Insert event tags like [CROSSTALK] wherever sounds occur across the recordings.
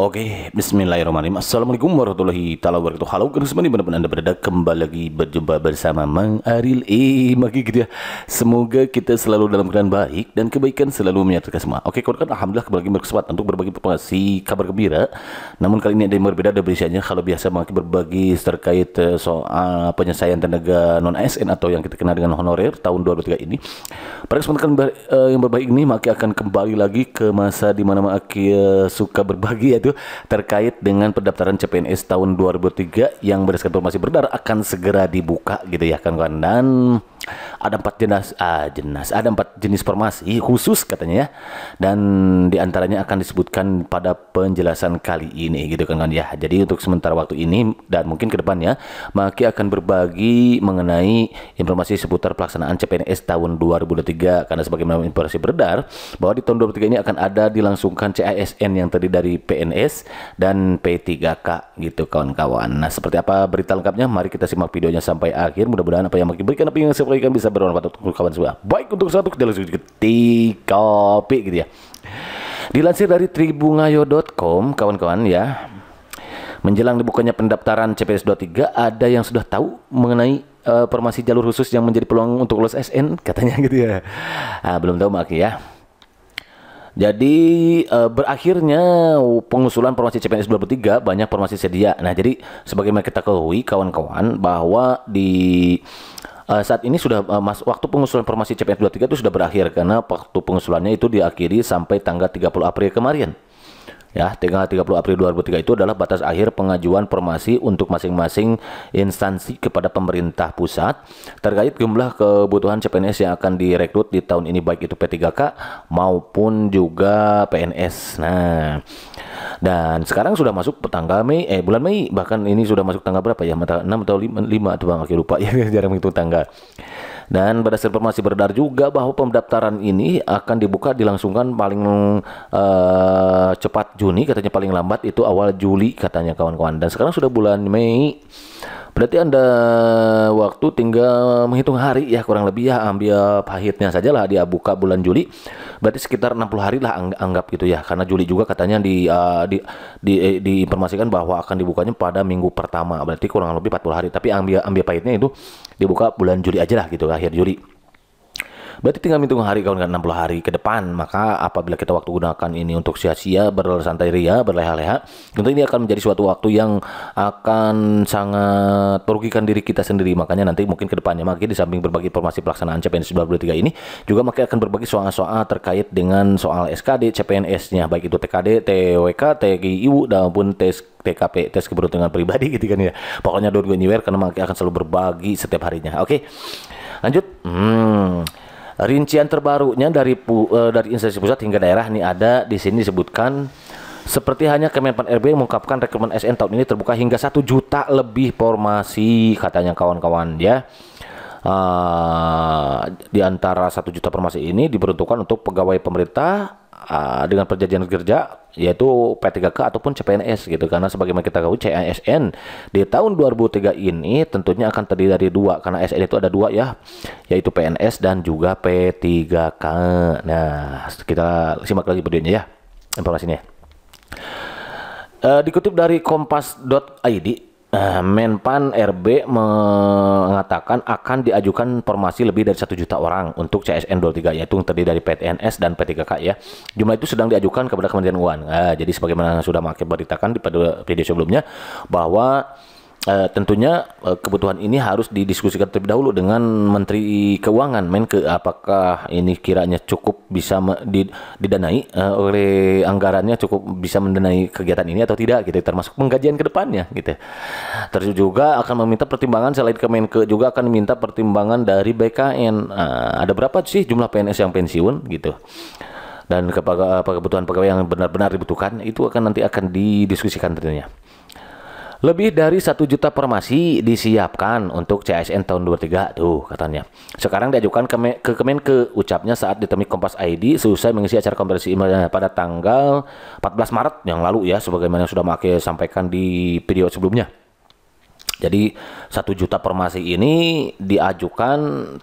Oke, okay, bismillahirrahmanirrahim. Assalamualaikum warahmatullahi taala wabarakatuh. Halo, kalian benar dimanapun Anda berada, kembali lagi berjumpa bersama Mang Aril. Eh, maki gitu ya. Semoga kita selalu dalam keadaan baik dan kebaikan selalu menyertai semua. Oke, okay, kawan alhamdulillah kembali lagi berkesempatan untuk berbagi informasi kabar gembira. Namun kali ini ada yang berbeda ada biasanya. Kalau biasa maki berbagi terkait eh, soal penyelesaian tenaga non ASN atau yang kita kenal dengan honorer tahun 2023 ini. Pada kesempatan eh, yang berbaik ini, maki akan kembali lagi ke masa di mana maki suka berbagi yaitu terkait dengan pendaftaran CPNS tahun 2003 yang berdasarkan informasi beredar akan segera dibuka gitu ya kan kawan dan ada empat jenis ah, jenis ada empat jenis formasi khusus katanya ya dan diantaranya akan disebutkan pada penjelasan kali ini gitu kan kan ya jadi untuk sementara waktu ini dan mungkin kedepannya, Maki akan berbagi mengenai informasi seputar pelaksanaan CPNS tahun 2023 karena sebagaimana informasi beredar bahwa di tahun 2023 ini akan ada dilangsungkan CISN yang tadi dari PNS dan P3K gitu kawan-kawan nah seperti apa berita lengkapnya mari kita simak videonya sampai akhir mudah-mudahan apa yang Maki berikan apa yang saya ikan bisa bermanfaat untuk kawan semua. Baik untuk satu kita langsung ke kopi gitu ya. Dilansir dari tribungayo.com kawan-kawan ya. Menjelang dibukanya pendaftaran CPNS 23 ada yang sudah tahu mengenai uh, formasi jalur khusus yang menjadi peluang untuk lolos SN katanya gitu ya. Nah, belum tahu Maki ya. Jadi uh, berakhirnya pengusulan formasi CPNS 23 banyak formasi sedia. Nah, jadi sebagaimana kita ketahui kawan-kawan bahwa di uh, saat ini sudah uh, mas waktu pengusulan formasi CPNS 23 itu sudah berakhir karena waktu pengusulannya itu diakhiri sampai tanggal 30 April kemarin. Ya, tanggal 30 April 2003 itu adalah batas akhir pengajuan formasi untuk masing-masing instansi kepada pemerintah pusat terkait jumlah kebutuhan CPNS yang akan direkrut di tahun ini baik itu P3K maupun juga PNS. Nah, dan sekarang sudah masuk tanggal Mei, eh bulan Mei bahkan ini sudah masuk tanggal berapa ya? mata 6 atau 5, 5 atau bang, aku lupa [LAUGHS] ya jarang itu tangga. Dan pada informasi beredar juga bahwa pendaftaran ini akan dibuka dilangsungkan paling uh, cepat Juni katanya paling lambat itu awal Juli katanya kawan-kawan. Dan sekarang sudah bulan Mei. Berarti Anda waktu tinggal menghitung hari ya kurang lebih ya ambil pahitnya saja lah dia buka bulan Juli. Berarti sekitar 60 hari lah anggap gitu ya. Karena Juli juga katanya di uh, di, di eh, diinformasikan bahwa akan dibukanya pada minggu pertama. Berarti kurang lebih 40 hari. Tapi ambil ambil pahitnya itu dibuka bulan Juli aja lah gitu akhir Juli. Berarti tinggal hitung hari nggak 60 hari ke depan. Maka apabila kita waktu gunakan ini untuk sia-sia, bersantai ria, berleha-leha, tentu ini akan menjadi suatu waktu yang akan sangat merugikan diri kita sendiri. Makanya nanti mungkin ke depannya makin di samping berbagi informasi pelaksanaan CPNS 2023 ini juga makin akan berbagi soal-soal terkait dengan soal SKD, CPNS-nya baik itu TKD, TWK, TGIU maupun tes TKP tes keberuntungan pribadi [LAUGHS] gitu kan ya pokoknya don't go anywhere karena Maki akan selalu berbagi setiap harinya oke lanjut hmm Rincian terbarunya dari pu, eh, dari instansi pusat hingga daerah ini ada di sini disebutkan seperti hanya Kemenpan RB yang mengungkapkan rekrutmen SN tahun ini terbuka hingga satu juta lebih formasi katanya kawan-kawan ya uh, di antara satu juta formasi ini diperuntukkan untuk pegawai pemerintah uh, dengan perjanjian kerja yaitu P3K ataupun CPNS gitu karena sebagaimana kita tahu CASN di tahun 2003 ini tentunya akan terdiri dari dua karena SN itu ada dua ya yaitu PNS dan juga P3K nah kita simak lagi videonya ya informasinya uh, dikutip dari kompas.id Eh, Menpan RB mengatakan akan diajukan formasi lebih dari satu juta orang untuk CSN 23 yaitu yang terdiri dari PTNS dan P3K ya. Jumlah itu sedang diajukan kepada Kementerian Uang. Nah, eh, jadi sebagaimana sudah mengakibatkan beritakan di video sebelumnya bahwa uh, tentunya uh, kebutuhan ini harus didiskusikan terlebih dahulu dengan Menteri Keuangan ke apakah ini kiranya cukup bisa didanai uh, oleh anggarannya cukup bisa mendanai kegiatan ini atau tidak gitu termasuk penggajian ke depannya gitu. Terus juga akan meminta pertimbangan selain ke ke juga akan minta pertimbangan dari BKN uh, ada berapa sih jumlah PNS yang pensiun gitu dan kepada kebutuhan pegawai yang benar-benar dibutuhkan itu akan nanti akan didiskusikan tentunya. Lebih dari satu juta formasi disiapkan untuk CSN tahun 23 tuh katanya. Sekarang diajukan ke, kemen ke ucapnya saat ditemui Kompas ID selesai mengisi acara konferensi pada tanggal 14 Maret yang lalu ya sebagaimana yang sudah Make sampaikan di video sebelumnya. Jadi satu juta formasi ini diajukan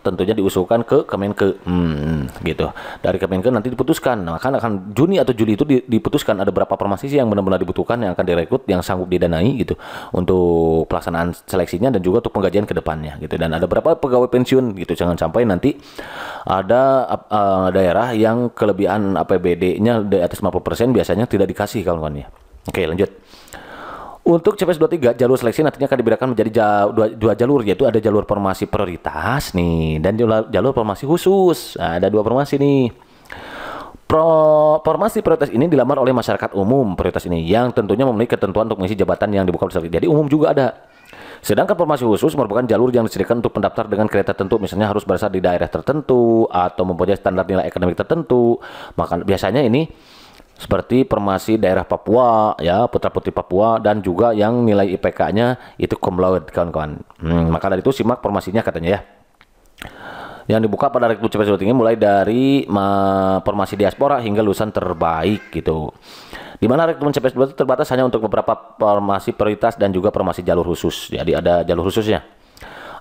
tentunya diusulkan ke Kemenke, hmm, gitu. Dari Kemenke nanti diputuskan. Nah, kan akan Juni atau Juli itu diputuskan ada berapa formasi sih yang benar-benar dibutuhkan yang akan direkrut, yang sanggup didanai gitu untuk pelaksanaan seleksinya dan juga untuk penggajian ke depannya gitu. Dan ada berapa pegawai pensiun gitu. Jangan sampai nanti ada uh, daerah yang kelebihan APBD-nya di atas 50% biasanya tidak dikasih kawan-kawan ya. Oke, lanjut. Untuk CPS 23 jalur seleksi nantinya akan dibedakan menjadi dua, dua jalur yaitu ada jalur formasi prioritas nih dan jalur, formasi khusus. Nah, ada dua formasi nih. Pro, formasi prioritas ini dilamar oleh masyarakat umum prioritas ini yang tentunya memiliki ketentuan untuk mengisi jabatan yang dibuka bersama. Jadi umum juga ada. Sedangkan formasi khusus merupakan jalur yang disediakan untuk pendaftar dengan kriteria tertentu, misalnya harus berasal di daerah tertentu atau mempunyai standar nilai ekonomi tertentu. Maka biasanya ini seperti permasi daerah Papua ya putra putri Papua dan juga yang nilai IPK-nya itu cum laude kawan-kawan hmm, maka dari itu simak formasinya katanya ya yang dibuka pada rekrut CPS tinggi mulai dari formasi diaspora hingga lulusan terbaik gitu di mana rekrutmen CPNS itu terbatas hanya untuk beberapa formasi prioritas dan juga formasi jalur khusus jadi ada jalur khususnya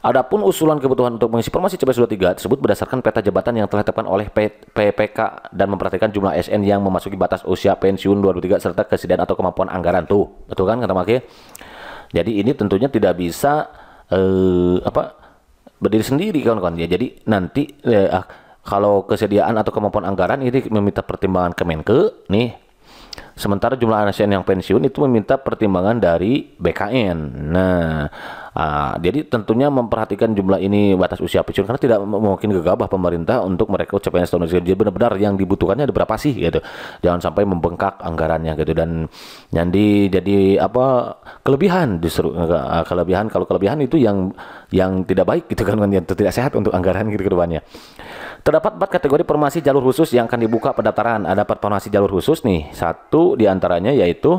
Adapun usulan kebutuhan untuk mengisi formasi CPS 23 tersebut berdasarkan peta jabatan yang telah ditetapkan oleh PPK dan memperhatikan jumlah SN yang memasuki batas usia pensiun 23 serta kesediaan atau kemampuan anggaran tuh. Betul kan kata Maki? Jadi ini tentunya tidak bisa eh, apa berdiri sendiri kawan-kawan ya. Jadi nanti eh, ah, kalau kesediaan atau kemampuan anggaran ini meminta pertimbangan Kemenke nih Sementara jumlah ASN yang pensiun itu meminta pertimbangan dari BKN. Nah, Uh, jadi tentunya memperhatikan jumlah ini batas usia pensiun karena tidak mungkin gegabah pemerintah untuk merekrut CPNS tahun Jadi benar-benar yang dibutuhkannya ada berapa sih gitu. Jangan sampai membengkak anggarannya gitu dan nyandi jadi apa kelebihan justru eh, kelebihan kalau kelebihan itu yang yang tidak baik gitu kan yang tidak sehat untuk anggaran gitu kedepannya. Terdapat empat kategori formasi jalur khusus yang akan dibuka pendaftaran. Ada empat formasi jalur khusus nih. Satu diantaranya yaitu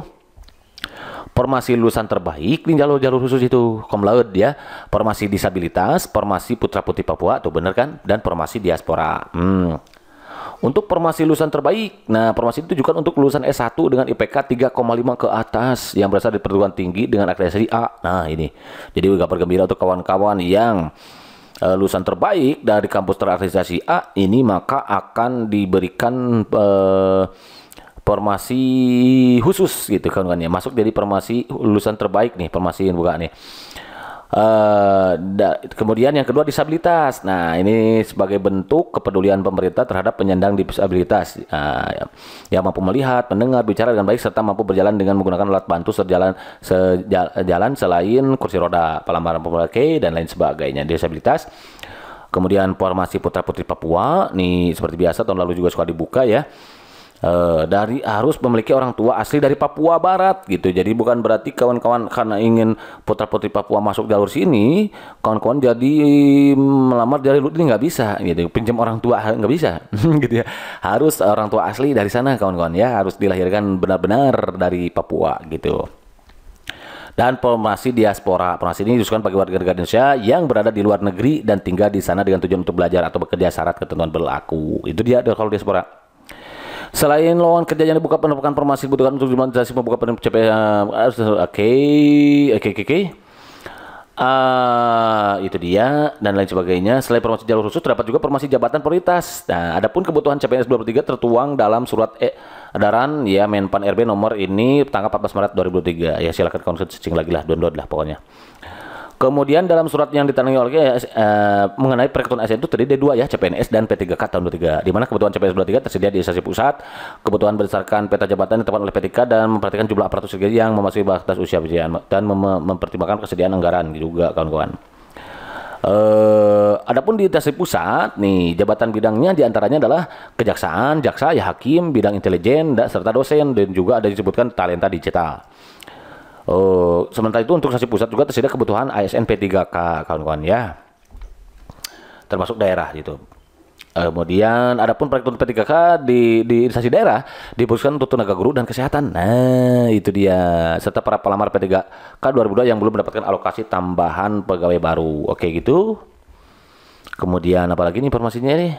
formasi lulusan terbaik di jalur-jalur khusus itu komlaud ya formasi disabilitas formasi putra putri Papua tuh bener kan dan formasi diaspora hmm. untuk formasi lulusan terbaik nah formasi itu juga untuk lulusan S1 dengan IPK 3,5 ke atas yang berasal dari perguruan tinggi dengan akreditasi A nah ini jadi kabar gembira untuk kawan-kawan yang lulusan terbaik dari kampus terakreditasi A ini maka akan diberikan uh, formasi khusus gitu kan kan ya masuk jadi formasi lulusan terbaik nih formasi yang buka nih Eh, kemudian yang kedua disabilitas. Nah ini sebagai bentuk kepedulian pemerintah terhadap penyandang disabilitas uh, yang mampu melihat, mendengar, bicara dengan baik serta mampu berjalan dengan menggunakan alat bantu sejalan sejalan selain kursi roda, pelamaran pemakai dan lain sebagainya disabilitas. Kemudian formasi putra putri Papua nih seperti biasa tahun lalu juga suka dibuka ya e, dari harus memiliki orang tua asli dari Papua Barat gitu. Jadi bukan berarti kawan-kawan karena ingin putra-putri Papua masuk jalur sini, kawan-kawan jadi melamar dari luar ini nggak bisa gitu. Pinjam orang tua nggak bisa [LAUGHS] gitu ya. Harus orang tua asli dari sana kawan-kawan ya, harus dilahirkan benar-benar dari Papua gitu dan formasi diaspora. Formasi ini disusun bagi warga negara Indonesia yang berada di luar negeri dan tinggal di sana dengan tujuan untuk belajar atau bekerja syarat ketentuan berlaku. Itu dia kalau diaspora. Selain lowongan kerja yang dibuka penerbangan formasi dibutuhkan untuk dimonetisasi membuka penerbangan CPA. Eh, eh, eh, oke, oke, oke, oke. Uh, itu dia dan lain sebagainya. Selain formasi jalur khusus terdapat juga formasi jabatan prioritas. Nah, adapun kebutuhan CPNS 23 tertuang dalam surat e edaran ya Menpan RB nomor ini tanggal 14 Maret 2023. Ya silakan konsultasi lagi lah, download lah pokoknya. Kemudian dalam surat yang ditandangi oleh eh, eh, mengenai perekrutan ASN itu terdiri dari dua ya CPNS dan P3K tahun 23 di mana kebutuhan CPNS 23 tersedia di instansi pusat kebutuhan berdasarkan peta jabatan yang oleh P3K dan memperhatikan jumlah aparatur sipil yang memasuki batas usia pensiun dan mem mempertimbangkan kesediaan anggaran juga kawan-kawan. Uh, adapun di instansi pusat nih jabatan bidangnya diantaranya adalah kejaksaan, jaksa, ya hakim, bidang intelijen, serta dosen dan juga ada disebutkan talenta digital. Uh, sementara itu untuk sasi pusat juga tersedia kebutuhan ASN P3K kawan-kawan ya, termasuk daerah gitu. kemudian ada pun tuntutan P3K di di instansi daerah dibutuhkan untuk tenaga guru dan kesehatan. Nah, itu dia serta para pelamar P3K 2002 yang belum mendapatkan alokasi tambahan pegawai baru. Oke gitu. Kemudian apalagi ini informasinya nih?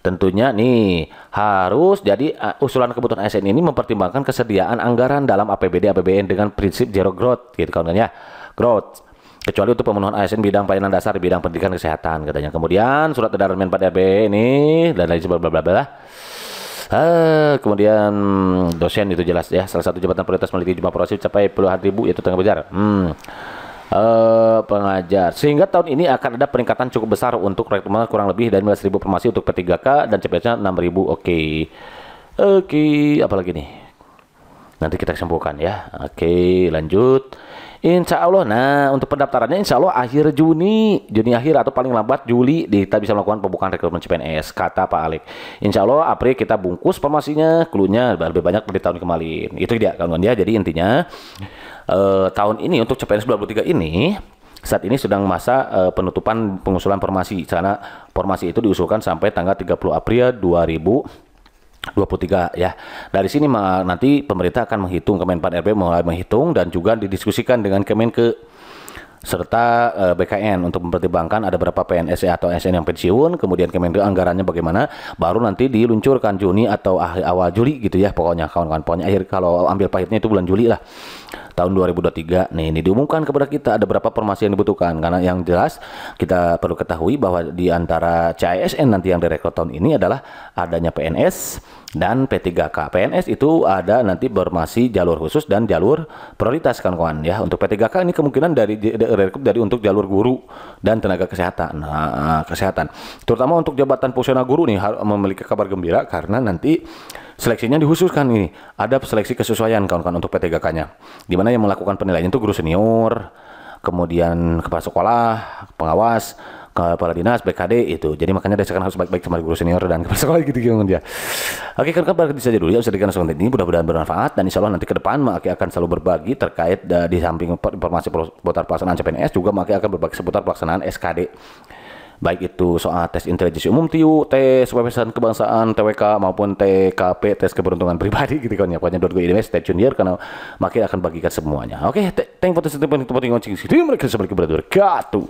Tentunya nih harus jadi uh, usulan kebutuhan ASN ini mempertimbangkan kesediaan anggaran dalam APBD APBN dengan prinsip zero growth gitu kan ya. Growth kecuali untuk pemenuhan ASN bidang pelayanan dasar bidang pendidikan kesehatan katanya. Kemudian surat edaran Menpan RB ini dan lain sebagainya bla Uh, kemudian dosen itu jelas ya salah satu jabatan prioritas meliti jumlah proses capai puluhan ribu yaitu tengah belajar. Hmm uh, pengajar. Sehingga tahun ini akan ada peningkatan cukup besar untuk rekrutmen kurang lebih dari 15.000 formasi untuk P3K dan cpns nya 6.000. Oke. Okay. Oke, okay. apalagi nih? Nanti kita sembuhkan ya. Oke, lanjut. Insya Allah, nah untuk pendaftarannya insya Allah akhir Juni, Juni akhir atau paling lambat Juli kita bisa melakukan pembukaan rekrutmen CPNS, kata Pak Alek. Insya Allah April kita bungkus formasinya, klunya lebih banyak dari tahun kemarin. Itu dia kawan-kawan dia, ya. jadi intinya eh, tahun ini untuk CPNS 23 ini, saat ini sedang masa uh, penutupan pengusulan formasi. Karena formasi itu diusulkan sampai tanggal 30 April 2000 23 ya. Dari sini nanti pemerintah akan menghitung Kemenpan RB mulai menghitung dan juga didiskusikan dengan Kemenke serta uh, eh, BKN untuk mempertimbangkan ada berapa PNS e atau SN yang pensiun, kemudian Kementerian anggarannya bagaimana, baru nanti diluncurkan Juni atau akhir awal Juli gitu ya pokoknya kawan-kawan pokoknya akhir kalau ambil pahitnya itu bulan Juli lah tahun 2023 nih ini diumumkan kepada kita ada berapa formasi yang dibutuhkan karena yang jelas kita perlu ketahui bahwa di antara CISN nanti yang direkrut tahun ini adalah adanya PNS dan P3K PNS itu ada nanti bermasih jalur khusus dan jalur prioritas kan kawan ya. Untuk P3K ini kemungkinan dari dari, dari untuk jalur guru dan tenaga kesehatan. Nah, eh, kesehatan. Terutama untuk jabatan fungsional guru nih memiliki kabar gembira karena nanti seleksinya dihususkan ini. Ada seleksi kesesuaian kawan-kawan untuk P3K-nya. Di mana yang melakukan penilaian itu guru senior, kemudian kepala sekolah, pengawas, kepala dinas BKD itu jadi makanya desakan harus baik-baik sama guru senior dan kepala sekolah gitu gitu dia oke kan kabar bisa dulu ya usah dengan konten ini mudah-mudahan bermanfaat dan insya Allah nanti ke depan Maki akan selalu berbagi terkait uh, di samping informasi seputar pelaksanaan CPNS juga Maki akan berbagi seputar pelaksanaan SKD baik itu soal tes intelijensi umum TIU, tes wawasan kebangsaan TWK maupun TKP, tes keberuntungan pribadi gitu kan ya. Pokoknya dua gue ini stay tune here karena makin akan bagikan semuanya. Oke, okay, thank you for the penting penting mereka sebagai berkatu.